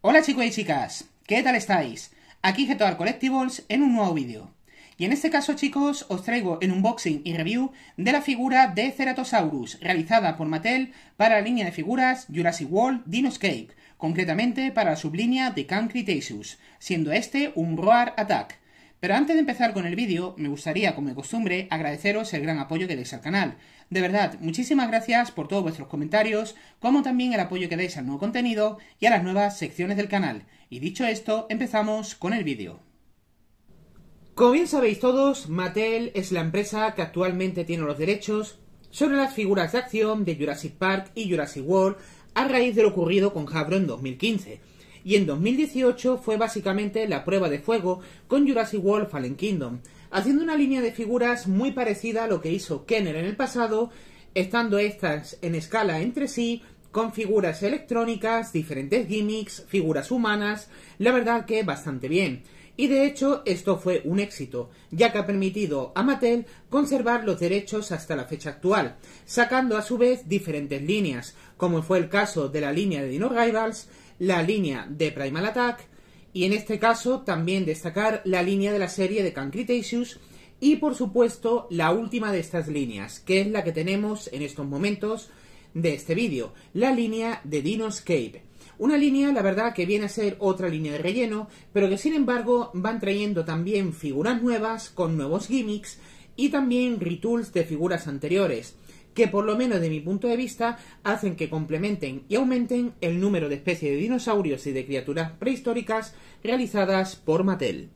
Hola chicos y chicas, ¿qué tal estáis? Aquí Getoar Collectibles en un nuevo vídeo. Y en este caso, chicos, os traigo un unboxing y review de la figura de Ceratosaurus, realizada por Mattel para la línea de figuras Jurassic World Dinoscape, concretamente para la sublínea de Cancretaceous, siendo este un Roar Attack. Pero antes de empezar con el vídeo, me gustaría, como de costumbre, agradeceros el gran apoyo que deis al canal. De verdad, muchísimas gracias por todos vuestros comentarios, como también el apoyo que dais al nuevo contenido y a las nuevas secciones del canal. Y dicho esto, empezamos con el vídeo. Como bien sabéis todos, Mattel es la empresa que actualmente tiene los derechos sobre las figuras de acción de Jurassic Park y Jurassic World a raíz de lo ocurrido con Hasbro en 2015 y en 2018 fue básicamente la prueba de fuego con Jurassic World Fallen Kingdom, haciendo una línea de figuras muy parecida a lo que hizo Kenner en el pasado, estando estas en escala entre sí, con figuras electrónicas, diferentes gimmicks, figuras humanas, la verdad que bastante bien. Y de hecho esto fue un éxito, ya que ha permitido a Mattel conservar los derechos hasta la fecha actual, sacando a su vez diferentes líneas, como fue el caso de la línea de Dino Rivals, la línea de Primal Attack y en este caso también destacar la línea de la serie de Can y por supuesto la última de estas líneas, que es la que tenemos en estos momentos de este vídeo, la línea de Dinoscape. Una línea, la verdad, que viene a ser otra línea de relleno, pero que sin embargo van trayendo también figuras nuevas con nuevos gimmicks y también retools de figuras anteriores que por lo menos de mi punto de vista hacen que complementen y aumenten el número de especies de dinosaurios y de criaturas prehistóricas realizadas por Mattel.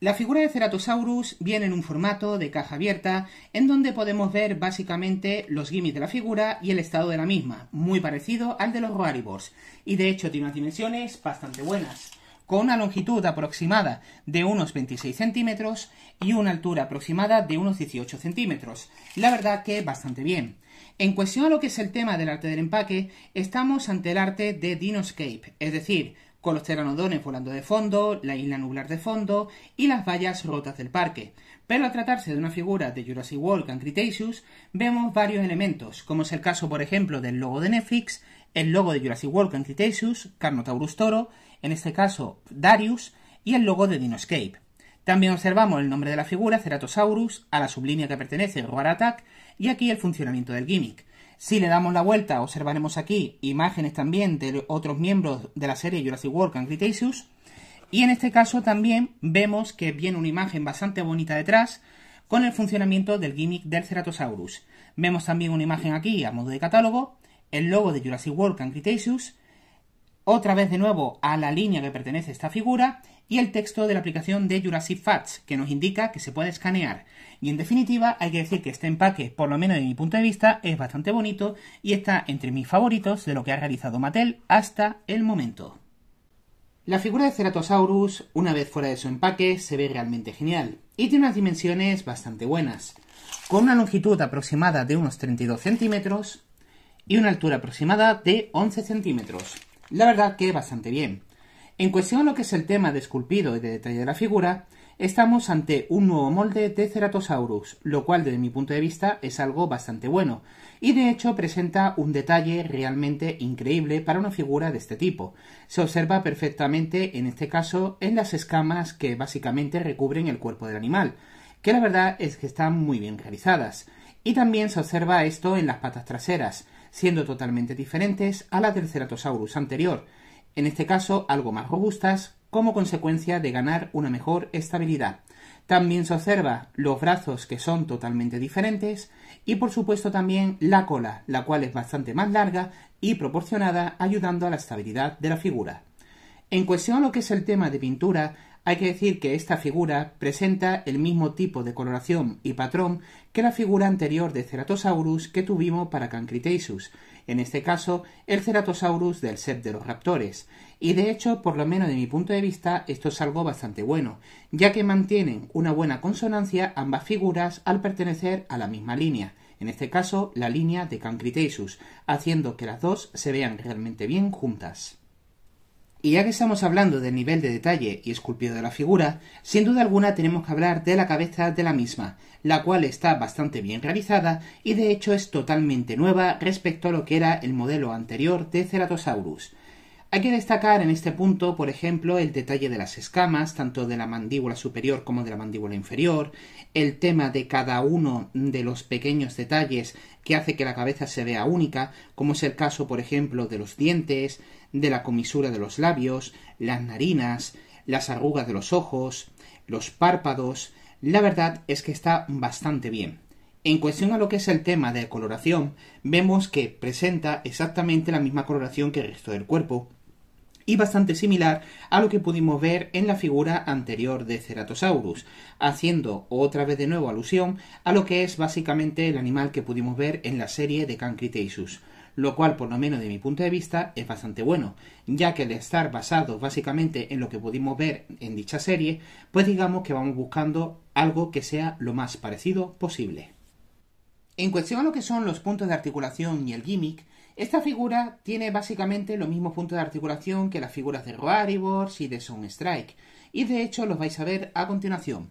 La figura de Ceratosaurus viene en un formato de caja abierta en donde podemos ver básicamente los gimmicks de la figura y el estado de la misma, muy parecido al de los Roaribors, y de hecho tiene unas dimensiones bastante buenas con una longitud aproximada de unos 26 centímetros y una altura aproximada de unos 18 centímetros. La verdad que bastante bien. En cuestión a lo que es el tema del arte del empaque, estamos ante el arte de Dinoscape, es decir, con los teranodones volando de fondo, la isla nublar de fondo y las vallas rotas del parque. Pero al tratarse de una figura de Jurassic World and Cretaceous, vemos varios elementos, como es el caso, por ejemplo, del logo de Netflix, el logo de Jurassic World en Cretaceous, Carnotaurus Toro, en este caso Darius, y el logo de Dinoscape. También observamos el nombre de la figura, Ceratosaurus, a la sublínea que pertenece Roar Attack, y aquí el funcionamiento del gimmick. Si le damos la vuelta, observaremos aquí imágenes también de otros miembros de la serie Jurassic World and Cretaceous, y en este caso también vemos que viene una imagen bastante bonita detrás, con el funcionamiento del gimmick del Ceratosaurus. Vemos también una imagen aquí a modo de catálogo, el logo de Jurassic World and Cretaceous, otra vez de nuevo a la línea que pertenece esta figura y el texto de la aplicación de Jurassic Facts que nos indica que se puede escanear. Y en definitiva hay que decir que este empaque, por lo menos de mi punto de vista, es bastante bonito y está entre mis favoritos de lo que ha realizado Mattel hasta el momento. La figura de Ceratosaurus, una vez fuera de su empaque, se ve realmente genial y tiene unas dimensiones bastante buenas. Con una longitud aproximada de unos 32 centímetros, y una altura aproximada de 11 centímetros. La verdad que bastante bien. En cuestión a lo que es el tema de esculpido y de detalle de la figura, estamos ante un nuevo molde de Ceratosaurus, lo cual desde mi punto de vista es algo bastante bueno, y de hecho presenta un detalle realmente increíble para una figura de este tipo. Se observa perfectamente en este caso en las escamas que básicamente recubren el cuerpo del animal, que la verdad es que están muy bien realizadas. Y también se observa esto en las patas traseras, siendo totalmente diferentes a la del Ceratosaurus anterior, en este caso algo más robustas, como consecuencia de ganar una mejor estabilidad. También se observa los brazos que son totalmente diferentes y por supuesto también la cola, la cual es bastante más larga y proporcionada ayudando a la estabilidad de la figura. En cuestión a lo que es el tema de pintura, hay que decir que esta figura presenta el mismo tipo de coloración y patrón que la figura anterior de Ceratosaurus que tuvimos para Cancriteisus, en este caso el Ceratosaurus del set de los raptores, y de hecho, por lo menos de mi punto de vista, esto es algo bastante bueno, ya que mantienen una buena consonancia ambas figuras al pertenecer a la misma línea, en este caso la línea de Cancriteisus, haciendo que las dos se vean realmente bien juntas. Y ya que estamos hablando del nivel de detalle y esculpido de la figura, sin duda alguna tenemos que hablar de la cabeza de la misma, la cual está bastante bien realizada y de hecho es totalmente nueva respecto a lo que era el modelo anterior de Ceratosaurus. Hay que destacar en este punto, por ejemplo, el detalle de las escamas, tanto de la mandíbula superior como de la mandíbula inferior, el tema de cada uno de los pequeños detalles que hace que la cabeza se vea única, como es el caso, por ejemplo, de los dientes, de la comisura de los labios, las narinas, las arrugas de los ojos, los párpados, la verdad es que está bastante bien. En cuestión a lo que es el tema de coloración, vemos que presenta exactamente la misma coloración que el resto del cuerpo y bastante similar a lo que pudimos ver en la figura anterior de Ceratosaurus, haciendo otra vez de nuevo alusión a lo que es básicamente el animal que pudimos ver en la serie de Cancriteisus lo cual por lo menos de mi punto de vista es bastante bueno, ya que al estar basado básicamente en lo que pudimos ver en dicha serie, pues digamos que vamos buscando algo que sea lo más parecido posible. En cuestión a lo que son los puntos de articulación y el gimmick, esta figura tiene básicamente los mismos puntos de articulación que las figuras de Roaribors y de Strike, y de hecho los vais a ver a continuación.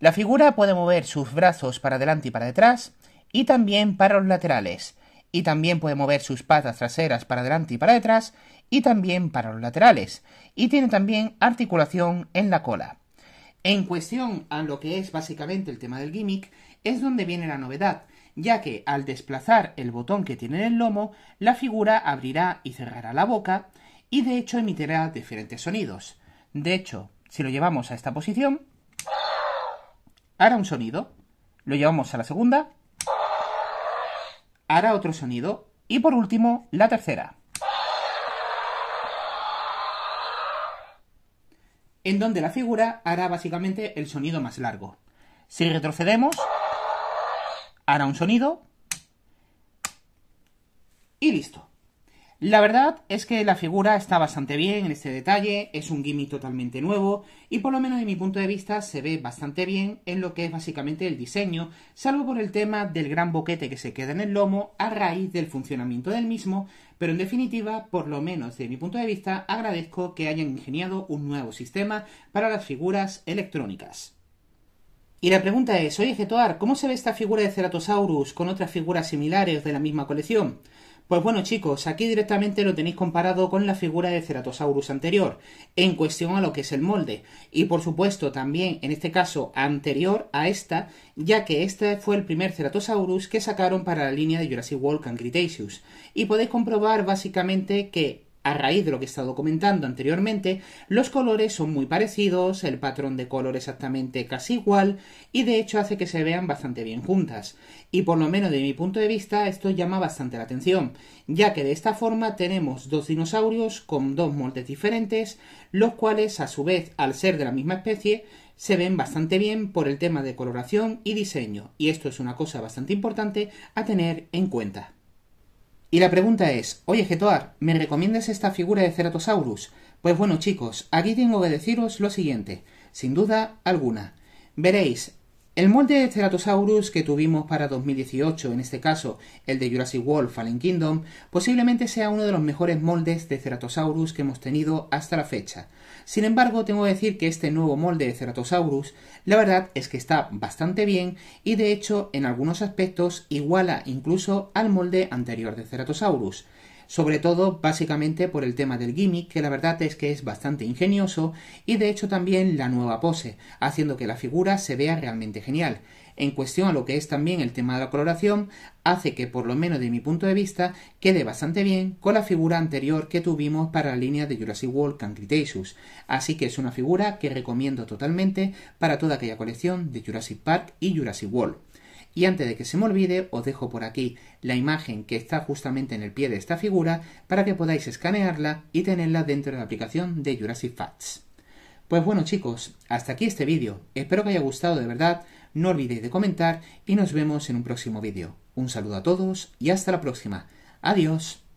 La figura puede mover sus brazos para adelante y para detrás, y también para los laterales, y también puede mover sus patas traseras para adelante y para detrás y también para los laterales y tiene también articulación en la cola. En cuestión a lo que es básicamente el tema del gimmick es donde viene la novedad, ya que al desplazar el botón que tiene en el lomo, la figura abrirá y cerrará la boca y de hecho emitirá diferentes sonidos. De hecho, si lo llevamos a esta posición, hará un sonido. Lo llevamos a la segunda hará otro sonido y por último la tercera. En donde la figura hará básicamente el sonido más largo. Si retrocedemos, hará un sonido y listo. La verdad es que la figura está bastante bien en este detalle, es un gimmick totalmente nuevo y por lo menos de mi punto de vista se ve bastante bien en lo que es básicamente el diseño, salvo por el tema del gran boquete que se queda en el lomo a raíz del funcionamiento del mismo, pero en definitiva, por lo menos de mi punto de vista, agradezco que hayan ingeniado un nuevo sistema para las figuras electrónicas. Y la pregunta es, oye Getoar, ¿cómo se ve esta figura de Ceratosaurus con otras figuras similares de la misma colección? Pues bueno chicos, aquí directamente lo tenéis comparado con la figura de Ceratosaurus anterior, en cuestión a lo que es el molde, y por supuesto también en este caso anterior a esta, ya que este fue el primer Ceratosaurus que sacaron para la línea de Jurassic World Cretaceous, y podéis comprobar básicamente que a raíz de lo que he estado comentando anteriormente, los colores son muy parecidos, el patrón de color exactamente casi igual, y de hecho hace que se vean bastante bien juntas. Y por lo menos de mi punto de vista, esto llama bastante la atención, ya que de esta forma tenemos dos dinosaurios con dos moldes diferentes, los cuales a su vez, al ser de la misma especie, se ven bastante bien por el tema de coloración y diseño, y esto es una cosa bastante importante a tener en cuenta. Y la pregunta es, oye Getoar, ¿me recomiendas esta figura de Ceratosaurus? Pues bueno chicos, aquí tengo que deciros lo siguiente, sin duda alguna. Veréis, el molde de Ceratosaurus que tuvimos para 2018, en este caso el de Jurassic World Fallen Kingdom, posiblemente sea uno de los mejores moldes de Ceratosaurus que hemos tenido hasta la fecha. Sin embargo, tengo que decir que este nuevo molde de Ceratosaurus, la verdad es que está bastante bien y de hecho en algunos aspectos iguala incluso al molde anterior de Ceratosaurus sobre todo básicamente por el tema del gimmick, que la verdad es que es bastante ingenioso, y de hecho también la nueva pose, haciendo que la figura se vea realmente genial. En cuestión a lo que es también el tema de la coloración, hace que, por lo menos de mi punto de vista, quede bastante bien con la figura anterior que tuvimos para la línea de Jurassic World Cancritaceous. Así que es una figura que recomiendo totalmente para toda aquella colección de Jurassic Park y Jurassic World. Y antes de que se me olvide, os dejo por aquí la imagen que está justamente en el pie de esta figura para que podáis escanearla y tenerla dentro de la aplicación de Jurassic Facts. Pues bueno chicos, hasta aquí este vídeo. Espero que haya gustado de verdad, no olvidéis de comentar y nos vemos en un próximo vídeo. Un saludo a todos y hasta la próxima. Adiós.